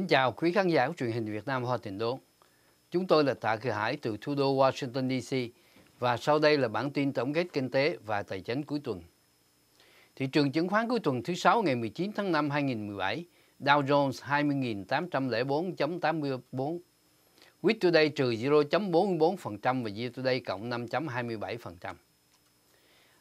Kính chào quý khán giả của truyền hình Việt Nam Hoa Tình Đô. Chúng tôi là Tạ Kỳ Hải từ thủ đô Washington DC và sau đây là bản tin tổng kết kinh tế và tài chính cuối tuần. Thị trường chứng khoán cuối tuần thứ Sáu ngày 19 tháng 5 2017, Dow Jones 20.804.84, Week Today trừ 0.44% và Year Today cộng 5.27%.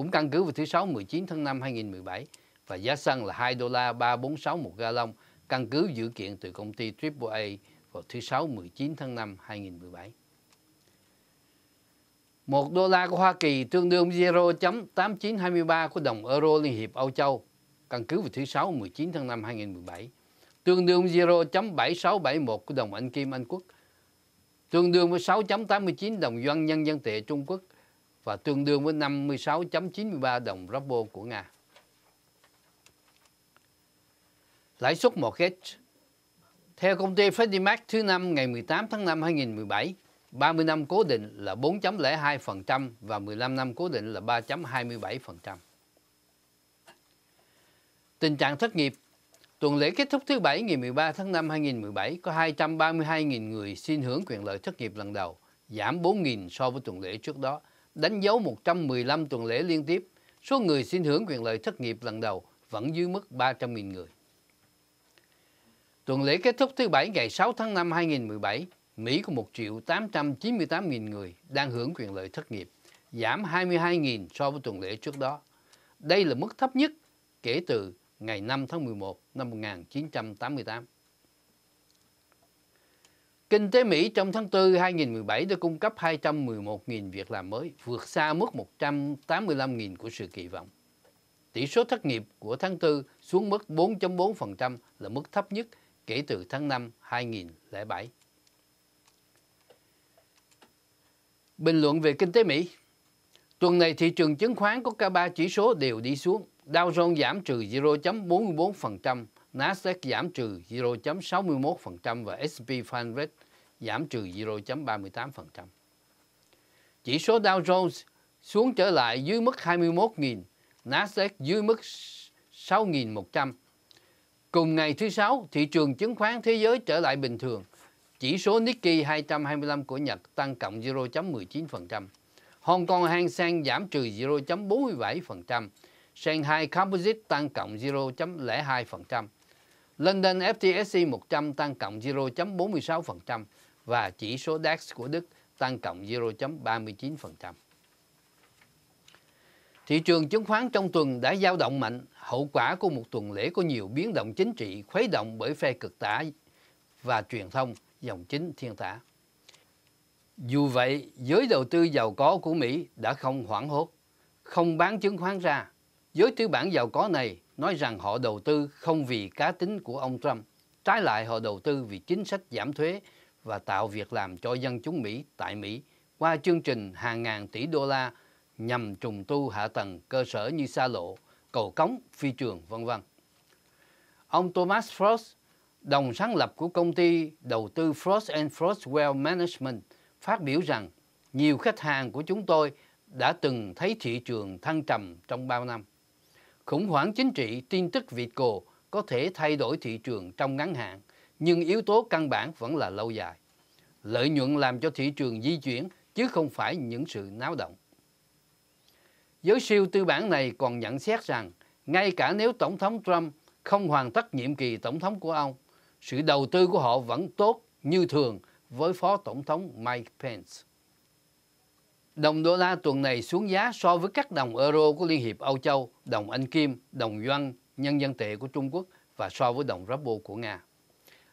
cũng căn cứ vào thứ Sáu 19 tháng 5 2017 và giá xăng là 2 đô la 346 một ga lông căn cứ dự kiện từ công ty AAA vào thứ Sáu 19 tháng 5 2017. Một đô la của Hoa Kỳ tương đương 0.8923 của đồng euro Liên hiệp Âu Châu căn cứ vào thứ Sáu 19 tháng 5 2017 tương đương 0.7671 của đồng Anh Kim Anh Quốc tương đương với 6.89 đồng yuan nhân dân tệ Trung Quốc và tương đương với 56.93 đồng ruble của Nga. Lãi suất mortgage Theo công ty Freddie Mac thứ năm ngày 18 tháng 5 2017, 30 năm cố định là 4.02% và 15 năm cố định là 3.27%. Tình trạng thất nghiệp Tuần lễ kết thúc thứ Bảy ngày 13 tháng 5 2017 có 232.000 người xin hưởng quyền lợi thất nghiệp lần đầu, giảm 4.000 so với tuần lễ trước đó đánh dấu 115 tuần lễ liên tiếp, số người xin hưởng quyền lợi thất nghiệp lần đầu vẫn dưới mức 300.000 người. Tuần lễ kết thúc thứ Bảy ngày 6 tháng 5 2017, Mỹ có 1 triệu 898.000 người đang hưởng quyền lợi thất nghiệp, giảm 22.000 so với tuần lễ trước đó. Đây là mức thấp nhất kể từ ngày 5 tháng 11 năm 1988. Kinh tế Mỹ trong tháng 4 2017 đã cung cấp 211.000 việc làm mới, vượt xa mức 185.000 của sự kỳ vọng. Tỷ số thất nghiệp của tháng 4 xuống mức 4.4% là mức thấp nhất kể từ tháng 5 2007. Bình luận về kinh tế Mỹ Tuần này thị trường chứng khoán có cả ba chỉ số đều đi xuống. Dow Jones giảm trừ 0.44%, Nasdaq giảm trừ 0.61% và S&P 500 giảm trừ 0.38%. Chỉ số Dow Jones xuống trở lại dưới mức 21.000, Nasdaq dưới mức 6.100. Cùng ngày thứ Sáu, thị trường chứng khoán thế giới trở lại bình thường. Chỉ số Nikkei 225 của Nhật tăng cộng 0.19%. Hong Kong Hang Seng giảm trừ 0.47%. Shanghai Composite tăng cộng 0.02%. London FTSE 100 tăng cộng 0.46% và chỉ số DAX của Đức tăng cộng 0.39%. Thị trường chứng khoán trong tuần đã giao động mạnh, hậu quả của một tuần lễ có nhiều biến động chính trị khuấy động bởi phe cực tả và truyền thông dòng chính thiên tả. Dù vậy, giới đầu tư giàu có của Mỹ đã không hoảng hốt, không bán chứng khoán ra. Giới tư bản giàu có này nói rằng họ đầu tư không vì cá tính của ông Trump. Trái lại họ đầu tư vì chính sách giảm thuế và tạo việc làm cho dân chúng Mỹ tại Mỹ qua chương trình hàng ngàn tỷ đô la nhằm trùng tu hạ tầng cơ sở như xa lộ, cầu cống, phi trường, vân vân. Ông Thomas Frost, đồng sáng lập của công ty đầu tư Frost and Frost Wealth Management, phát biểu rằng nhiều khách hàng của chúng tôi đã từng thấy thị trường thăng trầm trong bao năm. Khủng hoảng chính trị tin tức Việt Cổ có thể thay đổi thị trường trong ngắn hạn, nhưng yếu tố căn bản vẫn là lâu dài. Lợi nhuận làm cho thị trường di chuyển chứ không phải những sự náo động. Giới siêu tư bản này còn nhận xét rằng, ngay cả nếu Tổng thống Trump không hoàn tất nhiệm kỳ Tổng thống của ông, sự đầu tư của họ vẫn tốt như thường với Phó Tổng thống Mike Pence. Đồng đô la tuần này xuống giá so với các đồng euro của Liên hiệp Âu Châu, đồng Anh Kim, đồng Yuan, nhân dân tệ của Trung Quốc và so với đồng Ruble của Nga.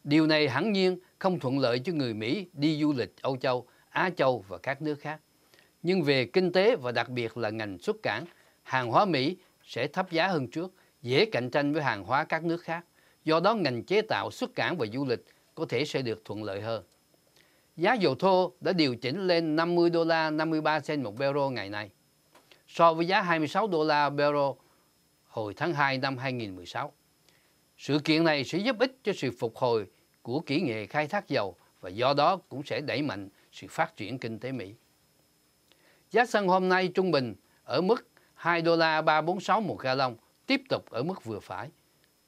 Điều này hẳn nhiên không thuận lợi cho người Mỹ đi du lịch Âu Châu, Á Châu và các nước khác. Nhưng về kinh tế và đặc biệt là ngành xuất cảng, hàng hóa Mỹ sẽ thấp giá hơn trước, dễ cạnh tranh với hàng hóa các nước khác. Do đó ngành chế tạo, xuất cảng và du lịch có thể sẽ được thuận lợi hơn. Giá dầu thô đã điều chỉnh lên 50 đô la 53 cent một barrel ngày nay, so với giá 26 đô la barrel hồi tháng 2 năm 2016. Sự kiện này sẽ giúp ích cho sự phục hồi của kỹ nghệ khai thác dầu và do đó cũng sẽ đẩy mạnh sự phát triển kinh tế Mỹ. Giá xăng hôm nay trung bình ở mức 2 đô la 346 một gallon, tiếp tục ở mức vừa phải.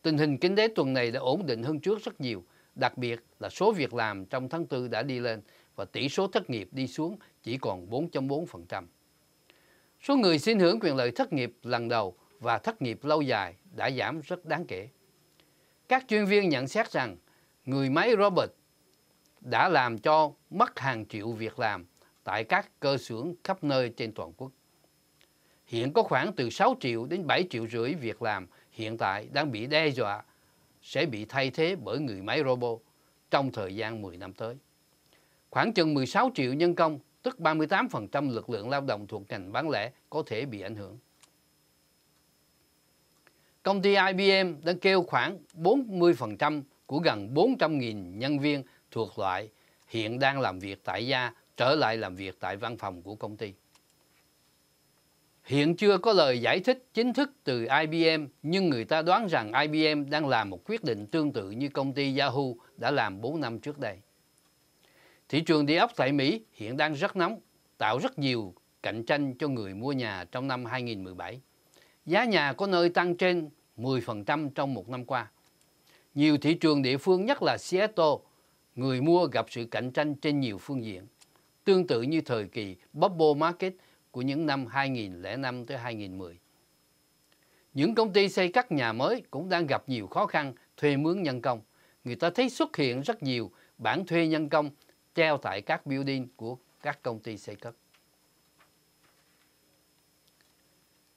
Tình hình kinh tế tuần này đã ổn định hơn trước rất nhiều Đặc biệt là số việc làm trong tháng 4 đã đi lên và tỷ số thất nghiệp đi xuống chỉ còn 4.4%. Số người xin hưởng quyền lợi thất nghiệp lần đầu và thất nghiệp lâu dài đã giảm rất đáng kể. Các chuyên viên nhận xét rằng người máy Robert đã làm cho mất hàng triệu việc làm tại các cơ xưởng khắp nơi trên toàn quốc. Hiện có khoảng từ 6 triệu đến 7 triệu rưỡi việc làm hiện tại đang bị đe dọa sẽ bị thay thế bởi người máy robot trong thời gian 10 năm tới. Khoảng chừng 16 triệu nhân công, tức 38% lực lượng lao động thuộc ngành bán lẻ có thể bị ảnh hưởng. Công ty IBM đã kêu khoảng 40% của gần 400.000 nhân viên thuộc loại hiện đang làm việc tại gia trở lại làm việc tại văn phòng của công ty. Hiện chưa có lời giải thích chính thức từ IBM, nhưng người ta đoán rằng IBM đang làm một quyết định tương tự như công ty Yahoo đã làm 4 năm trước đây. Thị trường địa ốc tại Mỹ hiện đang rất nóng, tạo rất nhiều cạnh tranh cho người mua nhà trong năm 2017. Giá nhà có nơi tăng trên 10% trong một năm qua. Nhiều thị trường địa phương nhất là Seattle, người mua gặp sự cạnh tranh trên nhiều phương diện. Tương tự như thời kỳ bubble market – của những năm 2005 tới 2010. Những công ty xây cắt nhà mới cũng đang gặp nhiều khó khăn thuê mướn nhân công. Người ta thấy xuất hiện rất nhiều bản thuê nhân công treo tại các building của các công ty xây cất.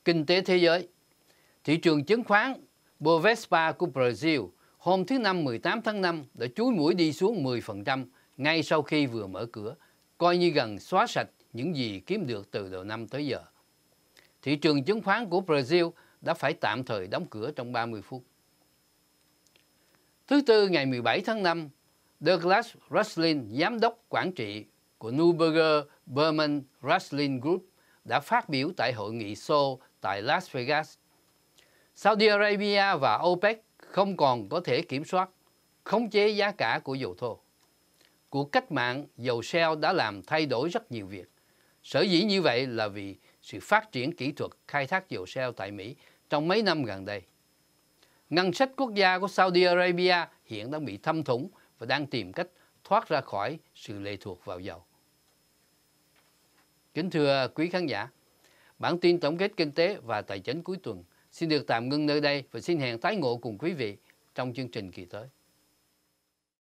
Kinh tế thế giới Thị trường chứng khoán Bovespa của Brazil hôm thứ Năm 18 tháng 5 đã chúi mũi đi xuống 10% ngay sau khi vừa mở cửa, coi như gần xóa sạch những gì kiếm được từ đầu năm tới giờ. Thị trường chứng khoán của Brazil đã phải tạm thời đóng cửa trong 30 phút. Thứ Tư ngày 17 tháng 5, Douglas Ruslin, giám đốc quản trị của Neuberger Berman Ruslin Group, đã phát biểu tại hội nghị Seoul tại Las Vegas. Saudi Arabia và OPEC không còn có thể kiểm soát, khống chế giá cả của dầu thô. Cuộc cách mạng dầu Shell đã làm thay đổi rất nhiều việc. Sở dĩ như vậy là vì sự phát triển kỹ thuật khai thác dầu shale tại Mỹ trong mấy năm gần đây. Ngân sách quốc gia của Saudi Arabia hiện đang bị thâm thủng và đang tìm cách thoát ra khỏi sự lệ thuộc vào dầu. Kính thưa quý khán giả, bản tin tổng kết kinh tế và tài chính cuối tuần xin được tạm ngưng nơi đây và xin hẹn tái ngộ cùng quý vị trong chương trình kỳ tới.